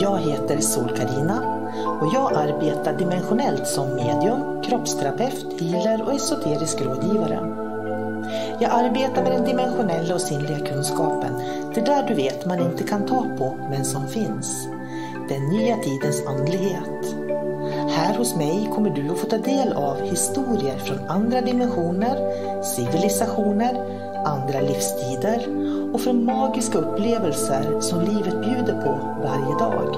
Jag heter Sol-Karina och jag arbetar dimensionellt som medium, kroppsterapeut, healer och esoterisk rådgivare. Jag arbetar med den dimensionella och sinnliga kunskapen, det där du vet man inte kan ta på men som finns. Den nya tidens andlighet. Här hos mig kommer du att få ta del av historier från andra dimensioner, civilisationer, andra livstider och från magiska upplevelser som livet bjuder på varje dag.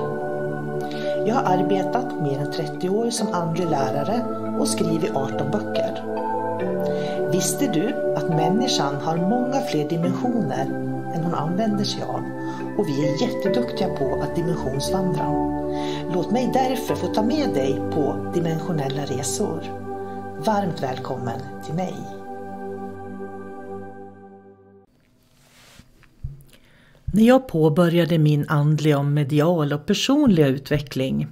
Jag har arbetat mer än 30 år som andlig lärare och skrivit 18 böcker. Visste du att människan har många fler dimensioner än hon använder sig av? Och vi är jätteduktiga på att dimensionsvandra. Låt mig därför få ta med dig på dimensionella resor. Varmt välkommen till mig! när jag påbörjade min andliga och mediala och personliga utveckling,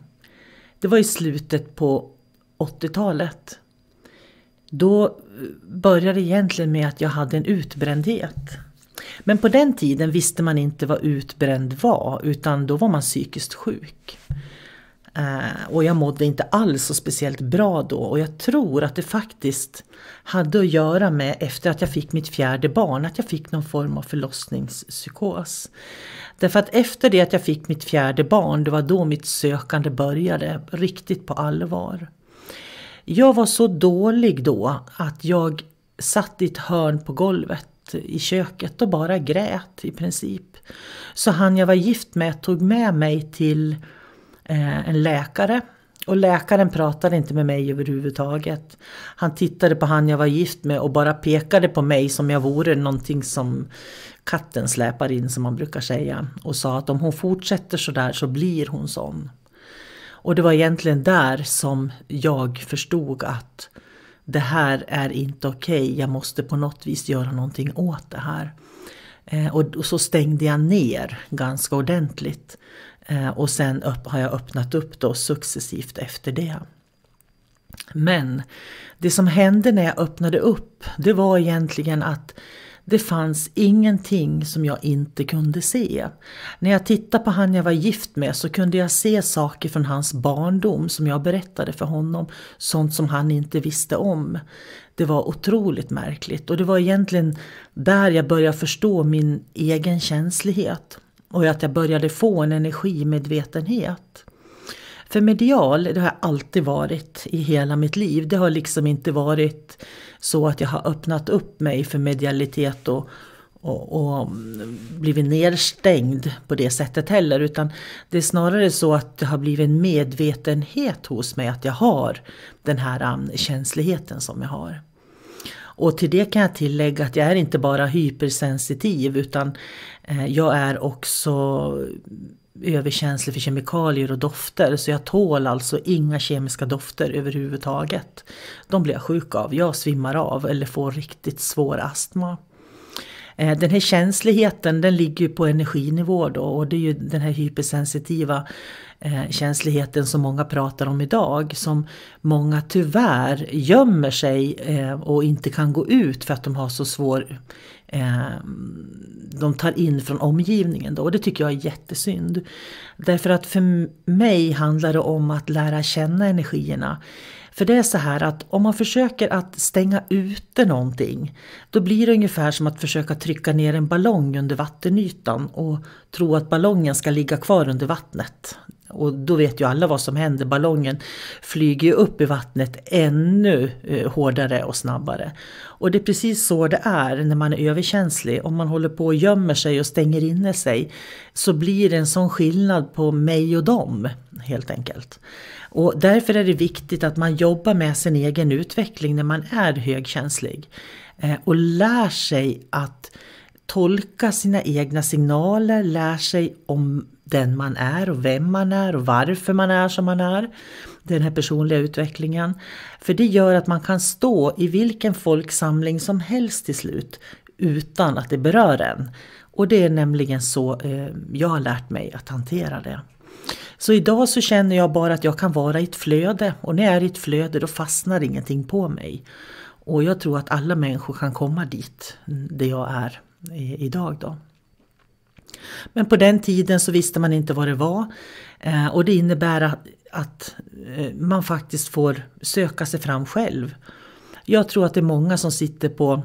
det var i slutet på 80-talet. Då eh, började det egentligen med att jag hade en utbrändhet. Men på den tiden visste man inte vad utbränd var utan då var man psykiskt sjuk. Eh, och jag mådde inte alls så speciellt bra då och jag tror att det faktiskt hade att göra med efter att jag fick mitt fjärde barn, att jag fick någon form av förlossningspsykos. Därför att efter det att jag fick mitt fjärde barn, det var då mitt sökande började riktigt på allvar. Jag var så dålig då att jag satt i ett hörn på golvet i köket och bara grät i princip. Så han jag var gift med tog med mig till Eh, en läkare. Och läkaren pratade inte med mig överhuvudtaget. Han tittade på han jag var gift med och bara pekade på mig som jag vore någonting som katten släpar in som man brukar säga. Och sa att om hon fortsätter sådär så blir hon sån. Och det var egentligen där som jag förstod att det här är inte okej, okay. jag måste på något vis göra någonting åt det här. Eh, och så stängde jag ner ganska ordentligt. Eh, och sen har jag öppnat upp då successivt efter det. Men det som hände när jag öppnade upp, det var egentligen att det fanns ingenting som jag inte kunde se. När jag tittade på han jag var gift med så kunde jag se saker från hans barndom som jag berättade för honom, sånt som han inte visste om. Det var otroligt märkligt och det var egentligen där jag började förstå min egen känslighet. Och att jag började få en energimedvetenhet. För medial, det har jag alltid varit i hela mitt liv. Det har liksom inte varit så att jag har öppnat upp mig för medialitet och, och, och blivit nedstängd på det sättet heller. Utan det är snarare så att det har blivit en medvetenhet hos mig att jag har den här um, känsligheten som jag har. Och till det kan jag tillägga att jag är inte bara hypersensitiv utan eh, jag är också överkänslig för kemikalier och dofter så jag tål alltså inga kemiska dofter överhuvudtaget. De blir jag sjuk av, jag svimmar av eller får riktigt svår astma. Eh, den här känsligheten den ligger ju på energinivå då och det är ju den här hypersensitiva eh, känsligheten som många pratar om idag som många tyvärr gömmer sig eh, och inte kan gå ut för att de har så svår de tar in från omgivningen då och det tycker jag är jättesynd. Därför att för mig handlar det om att lära känna energierna. För det är så här att om man försöker att stänga ute någonting, då blir det ungefär som att försöka trycka ner en ballong under vattenytan och tro att ballongen ska ligga kvar under vattnet. Och då vet ju alla vad som händer. Ballongen flyger ju upp i vattnet ännu eh, hårdare och snabbare. Och det är precis så det är när man är överkänslig. Om man håller på och gömmer sig och stänger inne sig så blir det en sån skillnad på mig och dem helt enkelt. Och därför är det viktigt att man jobbar med sin egen utveckling när man är högkänslig. Eh, och lär sig att tolka sina egna signaler, lär sig om den man är och vem man är och varför man är som man är. Den här personliga utvecklingen. För det gör att man kan stå i vilken folksamling som helst till slut utan att det berör en. Och det är nämligen så eh, jag har lärt mig att hantera det. Så idag så känner jag bara att jag kan vara i ett flöde och när jag är i ett flöde då fastnar ingenting på mig. Och jag tror att alla människor kan komma dit, mm, det jag är eh, idag då. Men på den tiden så visste man inte vad det var eh, och det innebär att, att eh, man faktiskt får söka sig fram själv. Jag tror att det är många som sitter på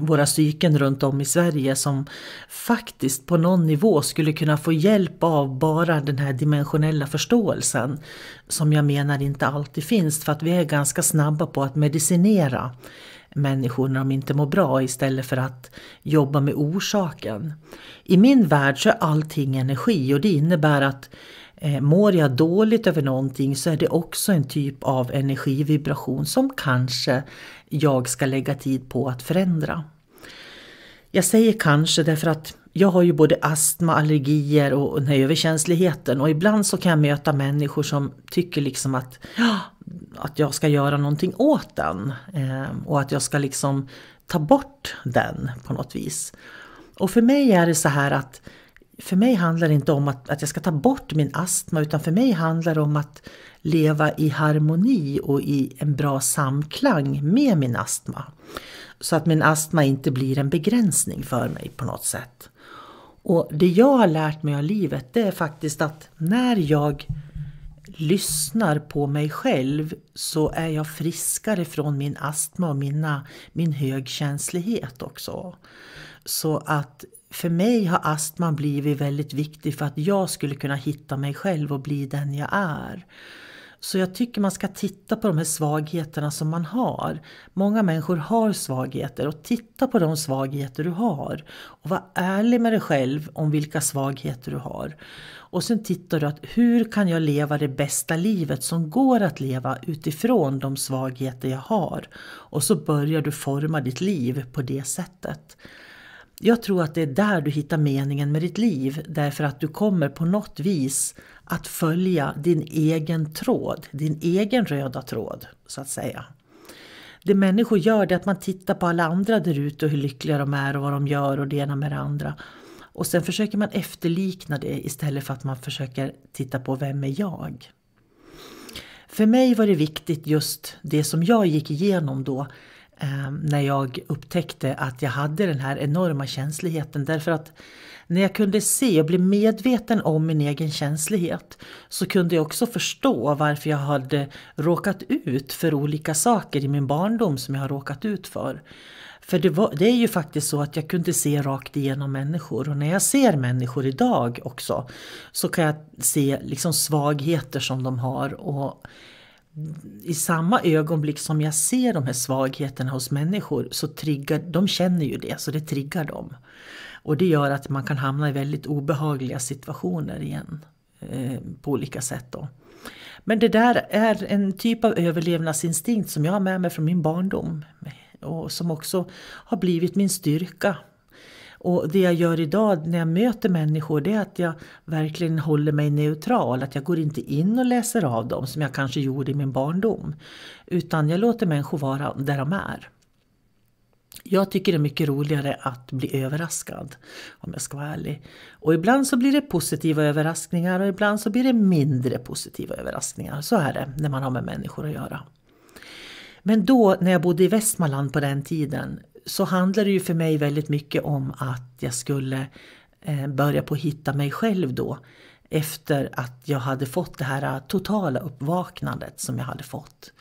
våra psyken runt om i Sverige som faktiskt på någon nivå skulle kunna få hjälp av bara den här dimensionella förståelsen som jag menar inte alltid finns för att vi är ganska snabba på att medicinera människor när de inte mår bra istället för att jobba med orsaken. I min värld så är allting energi och det innebär att eh, mår jag dåligt över någonting så är det också en typ av energivibration som kanske jag ska lägga tid på att förändra. Jag säger kanske därför att jag har ju både astma, allergier och, den här överkänsligheten och ibland så kan jag möta människor som tycker liksom att, att jag ska göra någonting åt den ehm, och att jag ska liksom ta bort den på något vis. Och för mig är det så här att för mig handlar det inte om att, att jag ska ta bort min astma utan för mig handlar det om att leva i harmoni och i en bra samklang med min astma. Så att min astma inte blir en begränsning för mig på något sätt. Och det jag har lärt mig av livet det är faktiskt att när jag lyssnar på mig själv så är jag friskare från min astma och mina, min högkänslighet också. Så att för mig har astman blivit väldigt viktig för att jag skulle kunna hitta mig själv och bli den jag är. Så jag tycker man ska titta på de här svagheterna som man har. Många människor har svagheter och titta på de svagheter du har. Och var ärlig med dig själv om vilka svagheter du har. Och sen tittar du att hur kan jag leva det bästa livet som går att leva utifrån de svagheter jag har. Och så börjar du forma ditt liv på det sättet. Jag tror att det är där du hittar meningen med ditt liv därför att du kommer på något vis att följa din egen tråd, din egen röda tråd så att säga. Det människor gör det är att man tittar på alla andra där ute och hur lyckliga de är och vad de gör och det ena med det andra. Och sen försöker man efterlikna det istället för att man försöker titta på vem är jag? För mig var det viktigt just det som jag gick igenom då. Ehm, när jag upptäckte att jag hade den här enorma känsligheten. Därför att när jag kunde se och bli medveten om min egen känslighet så kunde jag också förstå varför jag hade råkat ut för olika saker i min barndom som jag har råkat ut för. För det, var, det, är ju faktiskt så att jag kunde se rakt igenom människor och när jag ser människor idag också så kan jag se liksom svagheter som de har och i samma ögonblick som jag ser de här svagheterna hos människor så triggar, de känner ju det, så det triggar dem. Och det gör att man kan hamna i väldigt obehagliga situationer igen. Eh, på olika sätt då. Men det där är en typ av överlevnadsinstinkt som jag har med mig från min barndom. Och som också har blivit min styrka och det jag gör idag när jag möter människor det är att jag verkligen håller mig neutral. Att jag går inte in och läser av dem som jag kanske gjorde i min barndom. Utan jag låter människor vara där de är. Jag tycker det är mycket roligare att bli överraskad, om jag ska vara ärlig. Och ibland så blir det positiva överraskningar och ibland så blir det mindre positiva överraskningar. Så är det när man har med människor att göra. Men då, när jag bodde i Västmanland på den tiden, så handlar det ju för mig väldigt mycket om att jag skulle eh, börja på att hitta mig själv då. Efter att jag hade fått det här eh, totala uppvaknandet som jag hade fått.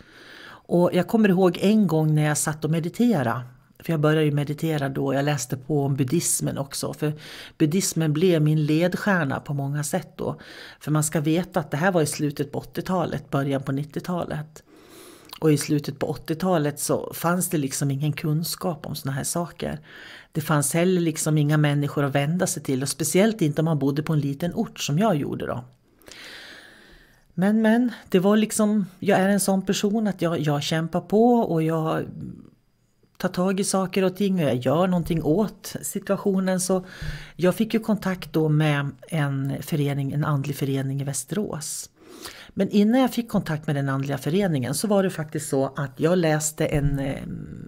Och jag kommer ihåg en gång när jag satt och mediterade. För jag började ju meditera då, jag läste på om buddhismen också. För buddhismen blev min ledstjärna på många sätt då. För man ska veta att det här var i slutet på 80-talet, början på 90-talet. Och i slutet på 80-talet så fanns det liksom ingen kunskap om såna här saker. Det fanns heller liksom inga människor att vända sig till och speciellt inte om man bodde på en liten ort som jag gjorde då. Men men, det var liksom, jag är en sån person att jag, jag kämpar på och jag tar tag i saker och ting och jag gör någonting åt situationen. Så jag fick ju kontakt då med en förening, en andlig förening i Västerås. Men innan jag fick kontakt med den andliga föreningen så var det faktiskt så att jag läste en eh,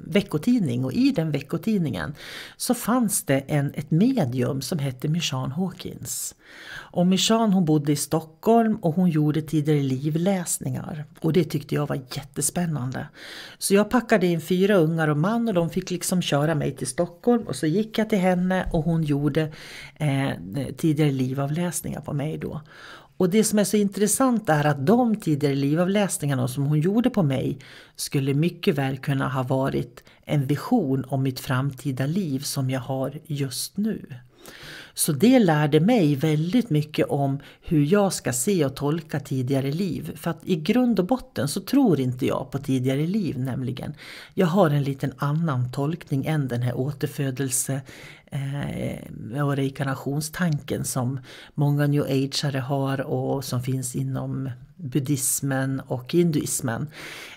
veckotidning och i den veckotidningen så fanns det en, ett medium som hette Michan Hawkins. Och Michonne hon bodde i Stockholm och hon gjorde tidigare livläsningar. Och det tyckte jag var jättespännande. Så jag packade in fyra ungar och man och de fick liksom köra mig till Stockholm och så gick jag till henne och hon gjorde eh, tidigare livavläsningar på mig då. Och det som är så intressant är att de tidigare livavläsningarna som hon gjorde på mig skulle mycket väl kunna ha varit en vision om mitt framtida liv som jag har just nu. Så det lärde mig väldigt mycket om hur jag ska se och tolka tidigare liv. För att i grund och botten så tror inte jag på tidigare liv nämligen. Jag har en liten annan tolkning än den här återfödelse eh, och reinkarnationstanken som många new ageare har och som finns inom buddhismen och hinduismen.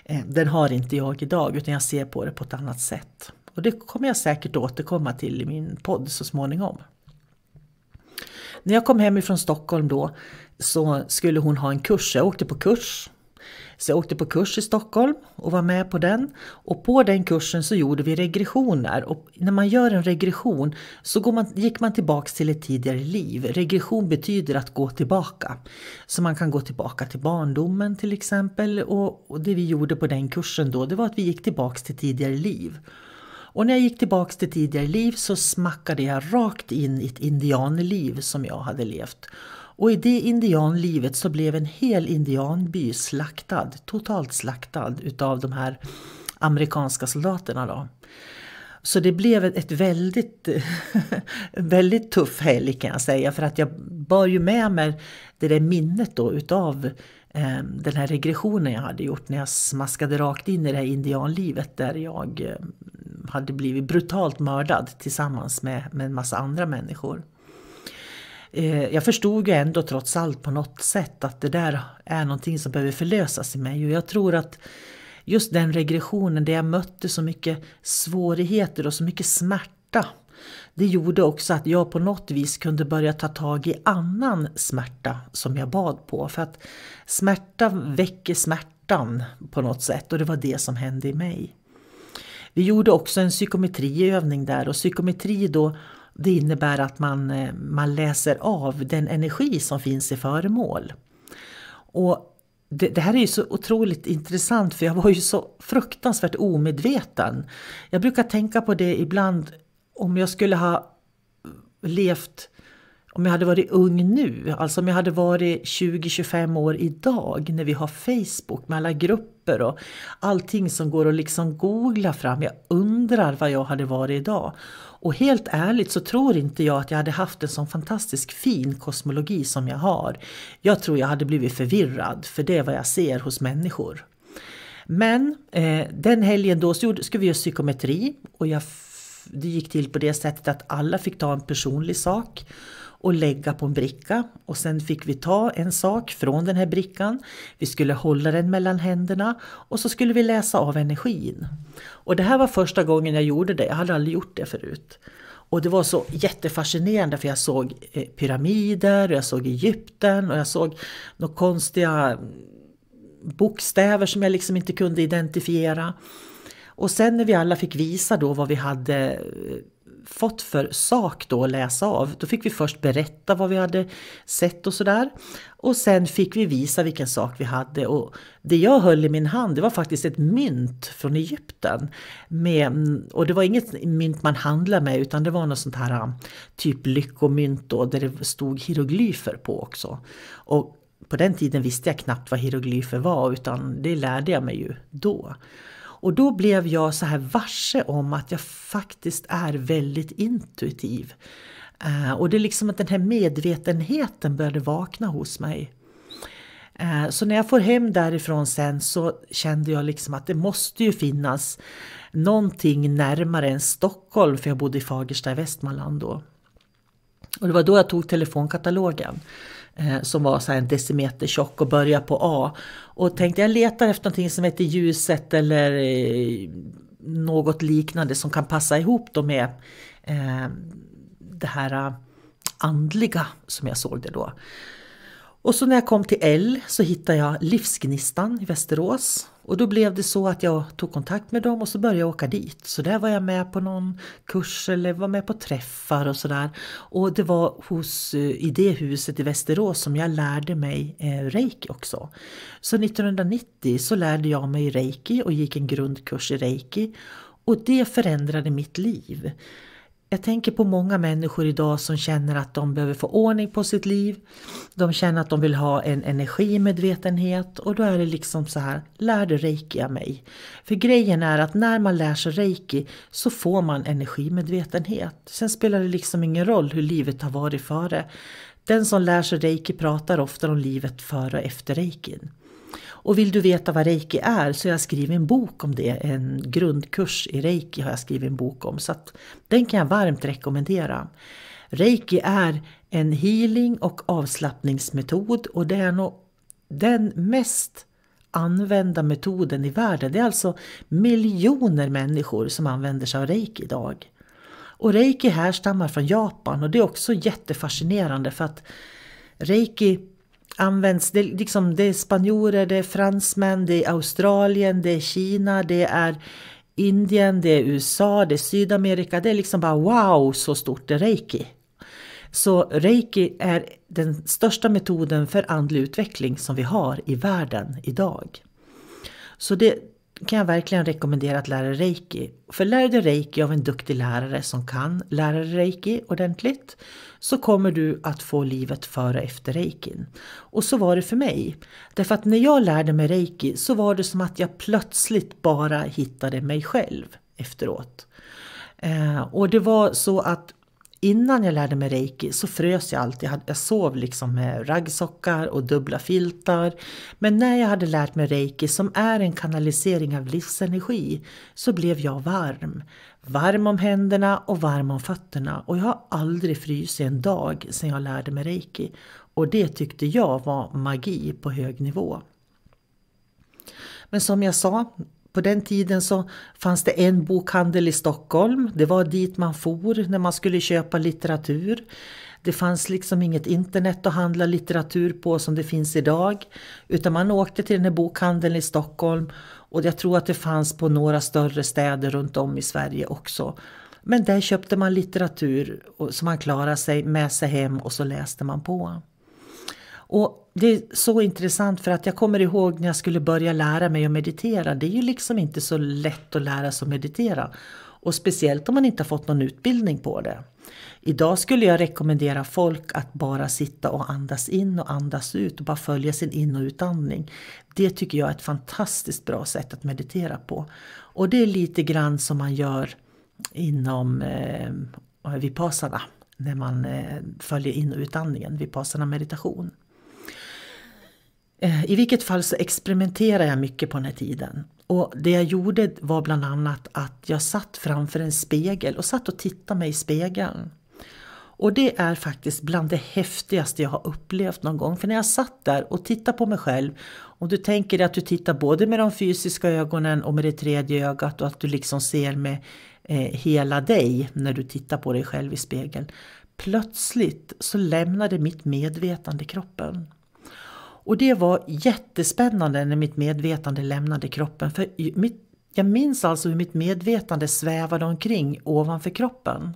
Eh, den har inte jag idag utan jag ser på det på ett annat sätt. Och det kommer jag säkert återkomma till i min podd så småningom. När jag kom hem ifrån Stockholm då så skulle hon ha en kurs, jag åkte på kurs. Så jag åkte på kurs i Stockholm och var med på den. Och på den kursen så gjorde vi regressioner. Och när man gör en regression så man, gick man tillbaks till ett tidigare liv. Regression betyder att gå tillbaka. Så man kan gå tillbaka till barndomen till exempel. Och, och det vi gjorde på den kursen då, det var att vi gick tillbaks till tidigare liv. Och när jag gick tillbaka till tidigare liv så smackade jag rakt in i ett indianliv som jag hade levt. Och i det indianlivet så blev en hel indianby slaktad, totalt slaktad utav de här amerikanska soldaterna. Då. Så det blev ett väldigt, väldigt tuff helg kan jag säga för att jag bar ju med mig det där minnet då utav ehm, den här regressionen jag hade gjort när jag smaskade rakt in i det här indianlivet där jag ehm, hade blivit brutalt mördad tillsammans med, med en massa andra människor. Eh, jag förstod ju ändå trots allt på något sätt att det där är någonting som behöver förlösas i mig och jag tror att just den regressionen där jag mötte så mycket svårigheter och så mycket smärta det gjorde också att jag på något vis kunde börja ta tag i annan smärta som jag bad på. För att smärta väcker smärtan på något sätt och det var det som hände i mig. Vi gjorde också en psykometriövning där och psykometri då det innebär att man, eh, man läser av den energi som finns i föremål. Och det, det, här är ju så otroligt intressant för jag var ju så fruktansvärt omedveten. Jag brukar tänka på det ibland om jag skulle ha levt om jag hade varit ung nu, alltså om jag hade varit 20-25 år idag när vi har Facebook med alla grupper och allting som går att liksom googla fram. Jag undrar vad jag hade varit idag. Och helt ärligt så tror inte jag att jag hade haft en sån fantastisk fin kosmologi som jag har. Jag tror jag hade blivit förvirrad, för det är vad jag ser hos människor. Men eh, den helgen då så skulle vi göra psykometri och jag det gick till på det sättet att alla fick ta en personlig sak och lägga på en bricka. Och sen fick vi ta en sak från den här brickan. Vi skulle hålla den mellan händerna och så skulle vi läsa av energin. Och det här var första gången jag gjorde det. Jag hade aldrig gjort det förut. Och det var så jättefascinerande för jag såg eh, pyramider, jag såg Egypten och jag såg några konstiga bokstäver som jag liksom inte kunde identifiera. Och sen när vi alla fick visa då vad vi hade eh, fått för sak då att läsa av. Då fick vi först berätta vad vi hade sett och sådär. Och sen fick vi visa vilken sak vi hade och det jag höll i min hand det var faktiskt ett mynt från Egypten. Med, och det var inget mynt man handlade med utan det var något sånt här ah, typ lyckomynt då där det stod hieroglyfer på också. Och på den tiden visste jag knappt vad hieroglyfer var utan det lärde jag mig ju då. Och då blev jag så här varse om att jag faktiskt är väldigt intuitiv. Eh, och det är liksom att den här medvetenheten började vakna hos mig. Eh, så när jag får hem därifrån sen så kände jag liksom att det måste ju finnas någonting närmare än Stockholm för jag bodde i Fagersta i Västmanland då. Och det var då jag tog telefonkatalogen eh, som var så en decimeter tjock och började på A. Och tänkte jag letar efter någonting som heter ljuset eller eh, något liknande som kan passa ihop då med eh, det här eh, andliga som jag såg det då. Och så när jag kom till L så hittade jag Livsgnistan i Västerås. Och då blev det så att jag tog kontakt med dem och så började jag åka dit. Så där var jag med på någon kurs eller var med på träffar och sådär. Och det var hos, eh, i det huset i Västerås som jag lärde mig eh, reiki också. Så 1990 så lärde jag mig reiki och gick en grundkurs i reiki. Och det förändrade mitt liv. Jag tänker på många människor idag som känner att de behöver få ordning på sitt liv. De känner att de vill ha en energimedvetenhet och då är det liksom så här, lär lärde reiki av mig. För grejen är att när man lär sig reiki så får man energimedvetenhet. Sen spelar det liksom ingen roll hur livet har varit före. Den som lär sig reiki pratar ofta om livet före och efter reikin. Och vill du veta vad reiki är så har jag skrivit en bok om det. En grundkurs i reiki har jag skrivit en bok om. Så att den kan jag varmt rekommendera. Reiki är en healing och avslappningsmetod och det är nog den mest använda metoden i världen. Det är alltså miljoner människor som använder sig av reiki idag. Och reiki härstammar från Japan och det är också jättefascinerande för att reiki används. Det, liksom, det är spanjorer, det är fransmän, det är Australien, det är Kina, det är Indien, det är USA, det är Sydamerika. Det är liksom bara wow så stort är reiki. Så reiki är den största metoden för andlig utveckling som vi har i världen idag. Så det, kan jag verkligen rekommendera att lära reiki. För lär dig reiki av en duktig lärare som kan lära dig reiki ordentligt så kommer du att få livet före och efter reikin. Och så var det för mig. Därför att när jag lärde mig reiki så var det som att jag plötsligt bara hittade mig själv efteråt. Eh, och det var så att innan jag lärde mig reiki så frös jag alltid. Jag sov liksom med raggsockar och dubbla filtar. Men när jag hade lärt mig reiki, som är en kanalisering av livsenergi, så blev jag varm. Varm om händerna och varm om fötterna. Och jag har aldrig frysit en dag sedan jag lärde mig reiki. Och det tyckte jag var magi på hög nivå. Men som jag sa, på den tiden så fanns det en bokhandel i Stockholm. Det var dit man for när man skulle köpa litteratur. Det fanns liksom inget internet att handla litteratur på som det finns idag. Utan man åkte till den här bokhandeln i Stockholm och jag tror att det fanns på några större städer runt om i Sverige också. Men där köpte man litteratur som man klarade sig med sig hem och så läste man på. Och det är så intressant för att jag kommer ihåg när jag skulle börja lära mig att meditera. Det är ju liksom inte så lätt att lära sig att meditera. Och speciellt om man inte har fått någon utbildning på det. Idag skulle jag rekommendera folk att bara sitta och andas in och andas ut och bara följa sin in och utandning. Det tycker jag är ett fantastiskt bra sätt att meditera på. Och det är lite grann som man gör inom eh, Vipassana när man eh, följer in och utandningen, Vipassana meditation. Eh, I vilket fall så experimenterade jag mycket på den här tiden. Och det jag gjorde var bland annat att jag satt framför en spegel och satt och tittade mig i spegeln. Och det är faktiskt bland det häftigaste jag har upplevt någon gång. För när jag satt där och tittade på mig själv och du tänker dig att du tittar både med de fysiska ögonen och med det tredje ögat och att du liksom ser med eh, hela dig när du tittar på dig själv i spegeln. Plötsligt så lämnade mitt medvetande kroppen. Och det var jättespännande när mitt medvetande lämnade kroppen. För mitt, jag minns alltså hur mitt medvetande svävade omkring ovanför kroppen.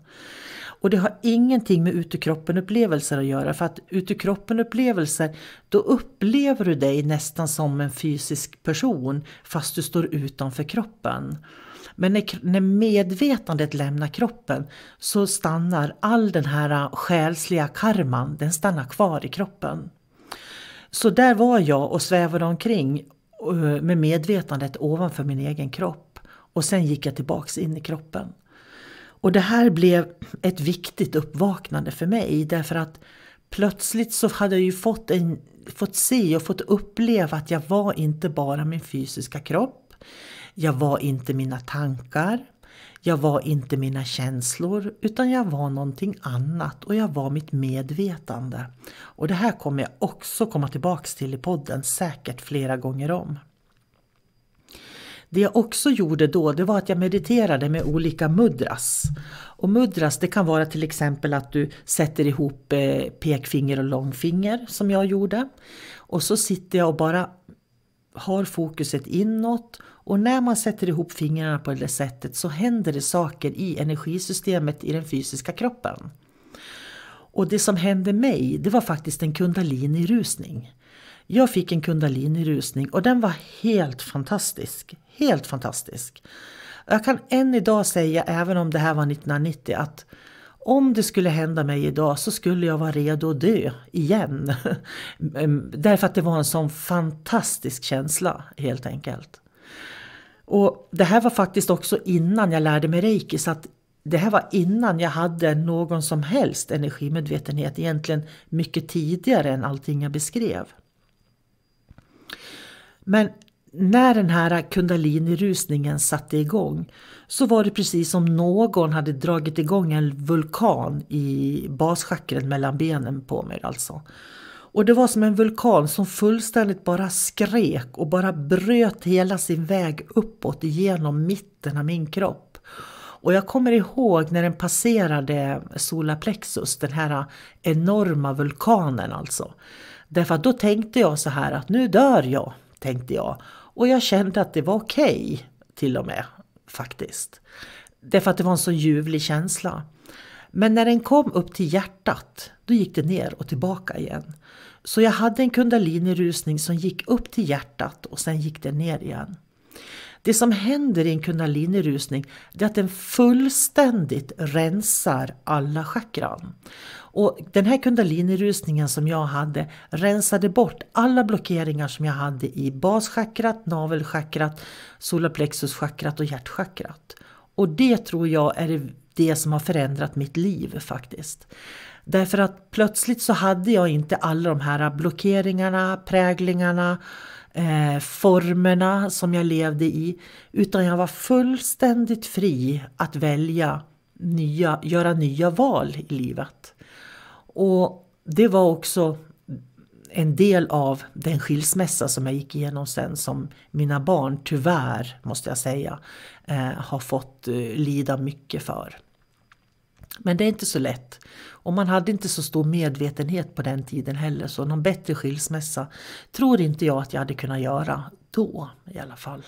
Och det har ingenting med utekroppen-upplevelser att göra. För att utekroppen-upplevelser, då upplever du dig nästan som en fysisk person fast du står utanför kroppen. Men när, när medvetandet lämnar kroppen så stannar all den här äh, själsliga karman, den stannar kvar i kroppen. Så där var jag och svävade omkring eh, med medvetandet ovanför min egen kropp. Och sen gick jag tillbaks in i kroppen. Och det här blev ett viktigt uppvaknande för mig därför att plötsligt så hade jag ju fått, en, fått se och fått uppleva att jag var inte bara min fysiska kropp. Jag var inte mina tankar. Jag var inte mina känslor utan jag var någonting annat och jag var mitt medvetande. Och det här kommer jag också komma tillbaks till i podden säkert flera gånger om. Det jag också gjorde då det var att jag mediterade med olika mudras. Och mudras det kan vara till exempel att du sätter ihop eh, pekfinger och långfinger som jag gjorde. Och så sitter jag och bara har fokuset inåt och när man sätter ihop fingrarna på det sättet så händer det saker i energisystemet i den fysiska kroppen. Och det som hände mig, det var faktiskt en kundalini-rusning. Jag fick en kundalini-rusning och den var helt fantastisk. Helt fantastisk. Jag kan än idag säga, även om det här var 1990, att om det skulle hända mig idag så skulle jag vara redo att dö igen. Därför att det var en sån fantastisk känsla helt enkelt. Och det här var faktiskt också innan jag lärde mig reiki så att det här var innan jag hade någon som helst energimedvetenhet, egentligen mycket tidigare än allting jag beskrev. Men när den här kundalinirusningen satte igång så var det precis som någon hade dragit igång en vulkan i baschakren mellan benen på mig alltså. Och det var som en vulkan som fullständigt bara skrek och bara bröt hela sin väg uppåt genom mitten av min kropp. Och jag kommer ihåg när den passerade solarplexus, den här enorma vulkanen alltså. Därför att då tänkte jag så här att nu dör jag, tänkte jag. Och jag kände att det var okej, okay, till och med, faktiskt. Därför att det var en så ljuvlig känsla. Men när den kom upp till hjärtat, då gick det ner och tillbaka igen. Så jag hade en kundalini-rusning som gick upp till hjärtat och sen gick den ner igen. Det som händer i en kundalini-rusning är att den fullständigt rensar alla chakran. Och den här kundalini-rusningen som jag hade rensade bort alla blockeringar som jag hade i baschakrat, navelchakrat, solarplexuschakrat och hjärtchakrat. Och det tror jag är det det som har förändrat mitt liv faktiskt. Därför att plötsligt så hade jag inte alla de här blockeringarna, präglingarna, eh, formerna som jag levde i. Utan jag var fullständigt fri att välja, nya, göra nya val i livet. Och det var också en del av den skilsmässa som jag gick igenom sen som mina barn tyvärr, måste jag säga, eh, har fått eh, lida mycket för. Men det är inte så lätt. Och man hade inte så stor medvetenhet på den tiden heller så någon bättre skilsmässa tror inte jag att jag hade kunnat göra då i alla fall.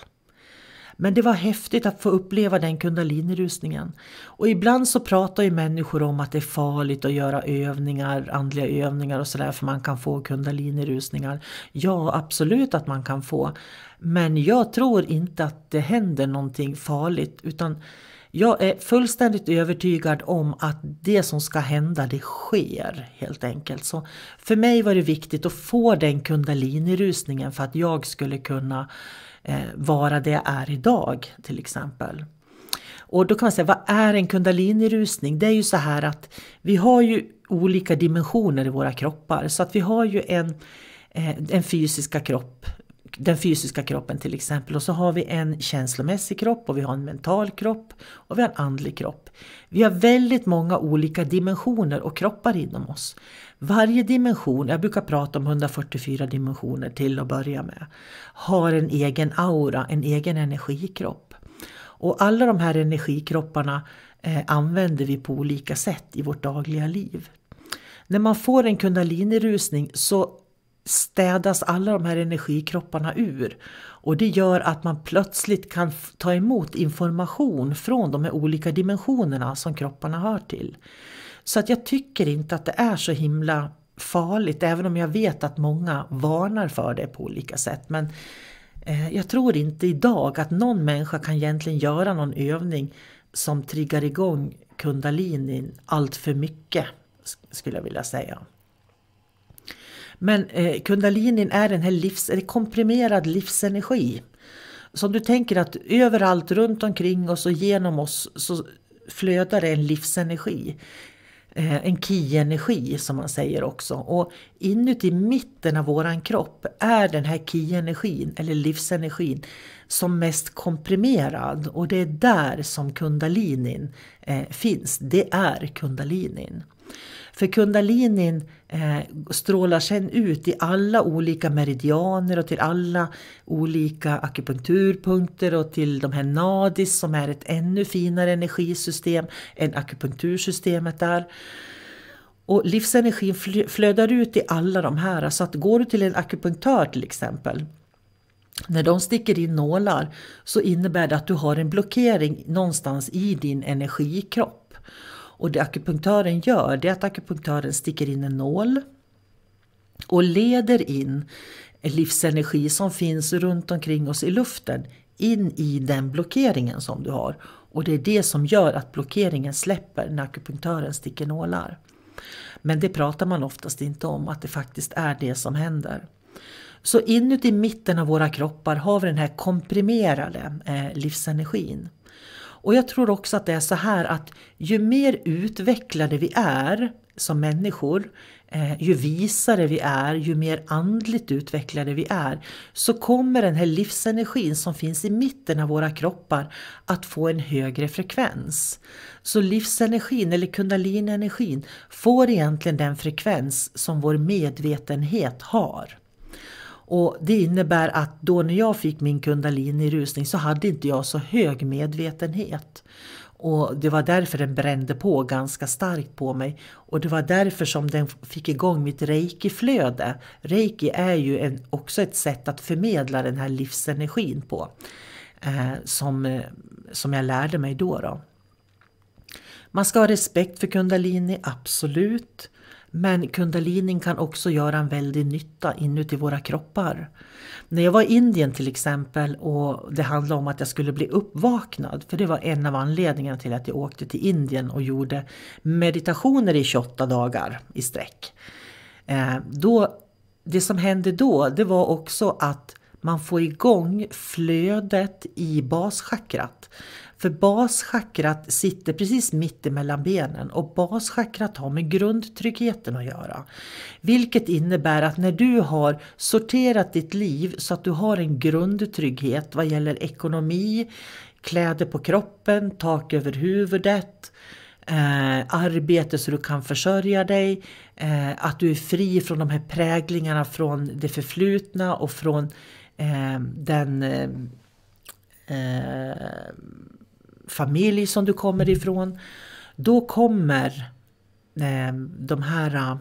Men det var häftigt att få uppleva den kundalinirusningen. Och ibland så pratar ju människor om att det är farligt att göra övningar, andliga övningar och sådär för man kan få kundalinirusningar. Ja, absolut att man kan få. Men jag tror inte att det händer någonting farligt utan jag är fullständigt övertygad om att det som ska hända, det sker helt enkelt. Så för mig var det viktigt att få den kundalini-rusningen för att jag skulle kunna eh, vara det jag är idag till exempel. Och då kan man säga, vad är en kundalini-rusning? Det är ju så här att vi har ju olika dimensioner i våra kroppar så att vi har ju en, eh, en fysiska kropp den fysiska kroppen till exempel. Och så har vi en känslomässig kropp och vi har en mental kropp och vi har en andlig kropp. Vi har väldigt många olika dimensioner och kroppar inom oss. Varje dimension, jag brukar prata om 144 dimensioner till att börja med, har en egen aura, en egen energikropp. Och alla de här energikropparna eh, använder vi på olika sätt i vårt dagliga liv. När man får en kundalini så städas alla de här energikropparna ur. Och det gör att man plötsligt kan ta emot information från de här olika dimensionerna som kropparna hör till. Så att jag tycker inte att det är så himla farligt, även om jag vet att många varnar för det på olika sätt. Men eh, jag tror inte idag att någon människa kan egentligen göra någon övning som triggar igång kundalinin allt för mycket, skulle jag vilja säga. Men eh, kundalinin är en livs, komprimerad livsenergi. Så om du tänker att överallt runt omkring oss och genom oss så flödar det en livsenergi. Eh, en ki-energi som man säger också. Och inuti mitten av våran kropp är den här ki-energin, eller livsenergin, som mest komprimerad. Och det är där som kundalinin eh, finns. Det är kundalinin. För kundalinin Eh, strålar sen ut i alla olika meridianer och till alla olika akupunkturpunkter och till de här nadis som är ett ännu finare energisystem än akupunktursystemet är. Och livsenergin flödar ut i alla de här. Så att går du till en akupunktör till exempel när de sticker in nålar så innebär det att du har en blockering någonstans i din energikropp. Och det akupunktören gör det är att akupunktören sticker in en nål och leder in livsenergi som finns runt omkring oss i luften in i den blockeringen som du har. Och det är det som gör att blockeringen släpper när akupunktören sticker nålar. Men det pratar man oftast inte om, att det faktiskt är det som händer. Så inuti mitten av våra kroppar har vi den här komprimerade eh, livsenergin. Och jag tror också att det är så här att ju mer utvecklade vi är som människor, eh, ju visare vi är, ju mer andligt utvecklade vi är, så kommer den här livsenergin som finns i mitten av våra kroppar att få en högre frekvens. Så livsenergin, eller kundalinenergin, får egentligen den frekvens som vår medvetenhet har. Och det innebär att då när jag fick min kundalini-rusning så hade inte jag så hög medvetenhet. Och det var därför den brände på ganska starkt på mig. Och det var därför som den fick igång mitt reiki-flöde. Reiki är ju en, också ett sätt att förmedla den här livsenergin på. Eh, som, eh, som jag lärde mig då. då. Man ska ha respekt för kundalini, absolut. Men kundalinin kan också göra en väldig nytta inuti våra kroppar. När jag var i Indien till exempel och det handlade om att jag skulle bli uppvaknad, för det var en av anledningarna till att jag åkte till Indien och gjorde meditationer i 28 dagar i sträck. Eh, då, det som hände då, det var också att man får igång flödet i baschakrat. För baschakrat sitter precis mitt emellan benen och baschakrat har med grundtryggheten att göra. Vilket innebär att när du har sorterat ditt liv så att du har en grundtrygghet vad gäller ekonomi, kläder på kroppen, tak över huvudet, Eh, arbete så du kan försörja dig, eh, att du är fri från de här präglingarna från det förflutna och från Ehm, den ehm, ehm, familj som du kommer ifrån. Då kommer de här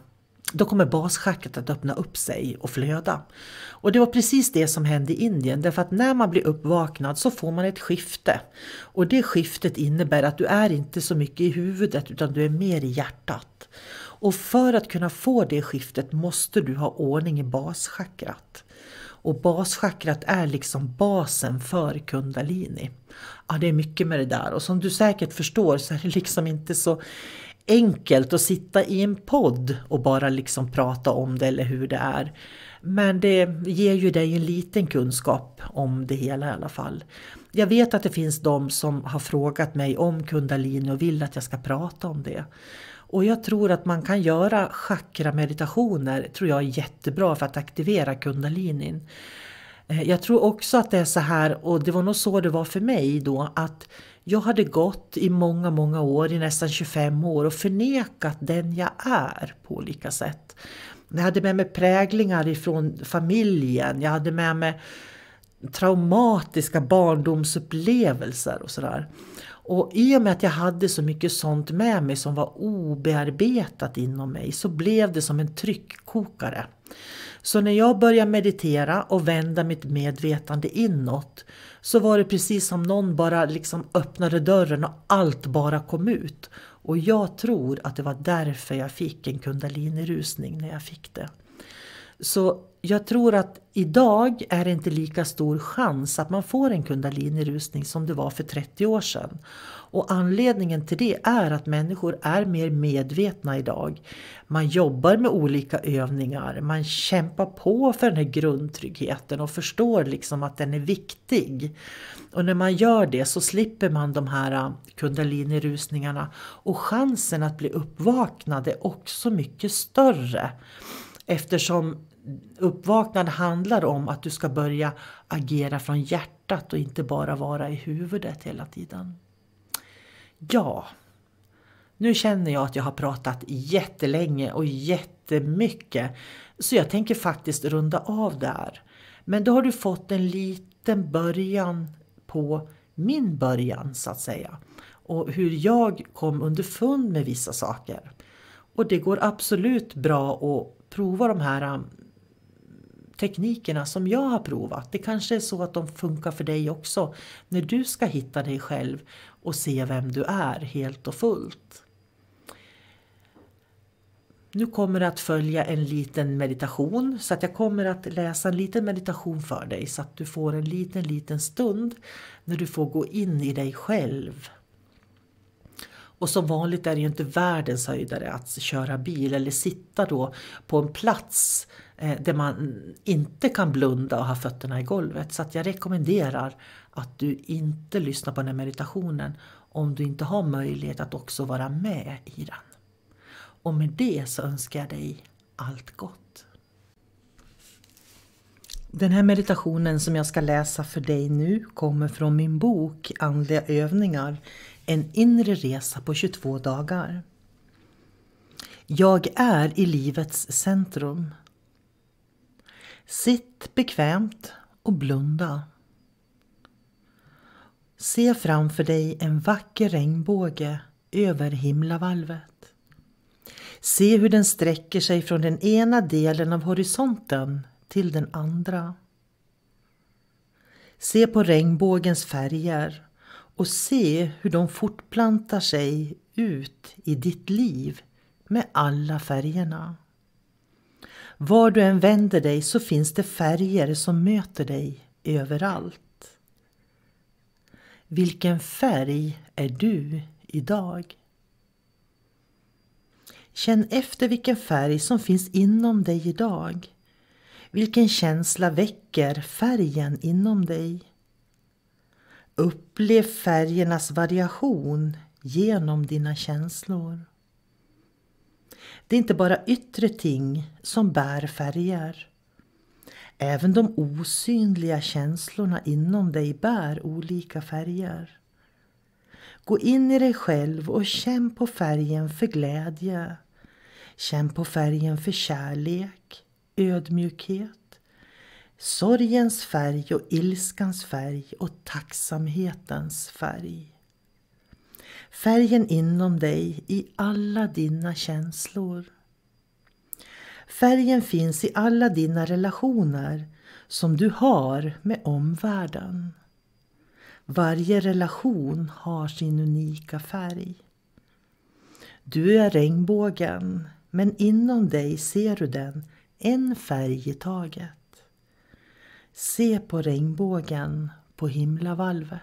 då kommer baschacket att öppna upp sig och flöda. Och det var precis det som hände i Indien, därför att när man blir uppvaknad så får man ett skifte. Och det skiftet innebär att du är inte så mycket i huvudet utan du är mer i hjärtat. Och för att kunna få det skiftet måste du ha ordning i baschakrat. Och baschakrat är liksom basen för kundalini. Ja, det är mycket med det där och som du säkert förstår så är det liksom inte så enkelt att sitta i en podd och bara liksom prata om det eller hur det är. Men det ger ju dig en liten kunskap om det hela i alla fall. Jag vet att det finns de som har frågat mig om kundalini och vill att jag ska prata om det. Och jag tror att man kan göra chakrameditationer, tror jag är jättebra för att aktivera kundalinin. Eh, jag tror också att det är så här, och det var nog så det var för mig då, att jag hade gått i många, många år, i nästan 25 år och förnekat den jag är på olika sätt. Jag hade med mig präglingar ifrån familjen, jag hade med mig traumatiska barndomsupplevelser och sådär. Och i och med att jag hade så mycket sånt med mig som var obearbetat inom mig så blev det som en tryckkokare. Så när jag började meditera och vända mitt medvetande inåt så var det precis som någon bara liksom öppnade dörren och allt bara kom ut. Och jag tror att det var därför jag fick en kundalinerusning när jag fick det. Så jag tror att idag är det inte lika stor chans att man får en kundalini som det var för 30 år sedan. Och anledningen till det är att människor är mer medvetna idag. Man jobbar med olika övningar, man kämpar på för den här grundtryggheten och förstår liksom att den är viktig. Och när man gör det så slipper man de här äh, kundalini och chansen att bli uppvaknad är också mycket större eftersom uppvaknad handlar om att du ska börja agera från hjärtat och inte bara vara i huvudet hela tiden. Ja, nu känner jag att jag har pratat jättelänge och jättemycket så jag tänker faktiskt runda av där. Men då har du fått en liten början på min början så att säga och hur jag kom underfund med vissa saker. Och det går absolut bra att prova de här teknikerna som jag har provat. Det kanske är så att de funkar för dig också när du ska hitta dig själv och se vem du är helt och fullt. Nu kommer det att följa en liten meditation så att jag kommer att läsa en liten meditation för dig så att du får en liten, liten stund när du får gå in i dig själv. Och som vanligt är det ju inte världens höjdare att köra bil eller sitta då på en plats Eh, där man inte kan blunda och ha fötterna i golvet. Så jag rekommenderar att du inte lyssnar på den här meditationen om du inte har möjlighet att också vara med i den. Och med det så önskar jag dig allt gott. Den här meditationen som jag ska läsa för dig nu kommer från min bok Andliga övningar, en inre resa på 22 dagar. Jag är i livets centrum. Sitt bekvämt och blunda. Se framför dig en vacker regnbåge över himlavalvet. Se hur den sträcker sig från den ena delen av horisonten till den andra. Se på regnbågens färger och se hur de fortplantar sig ut i ditt liv med alla färgerna. Var du än vänder dig så finns det färger som möter dig överallt. Vilken färg är du idag? Känn efter vilken färg som finns inom dig idag. Vilken känsla väcker färgen inom dig? Upplev färgernas variation genom dina känslor. Det är inte bara yttre ting som bär färger. Även de osynliga känslorna inom dig bär olika färger. Gå in i dig själv och känn på färgen för glädje. Känn på färgen för kärlek, ödmjukhet, sorgens färg och ilskans färg och tacksamhetens färg. Färgen inom dig i alla dina känslor. Färgen finns i alla dina relationer som du har med omvärlden. Varje relation har sin unika färg. Du är regnbågen, men inom dig ser du den en färg i taget. Se på regnbågen på himlavalvet.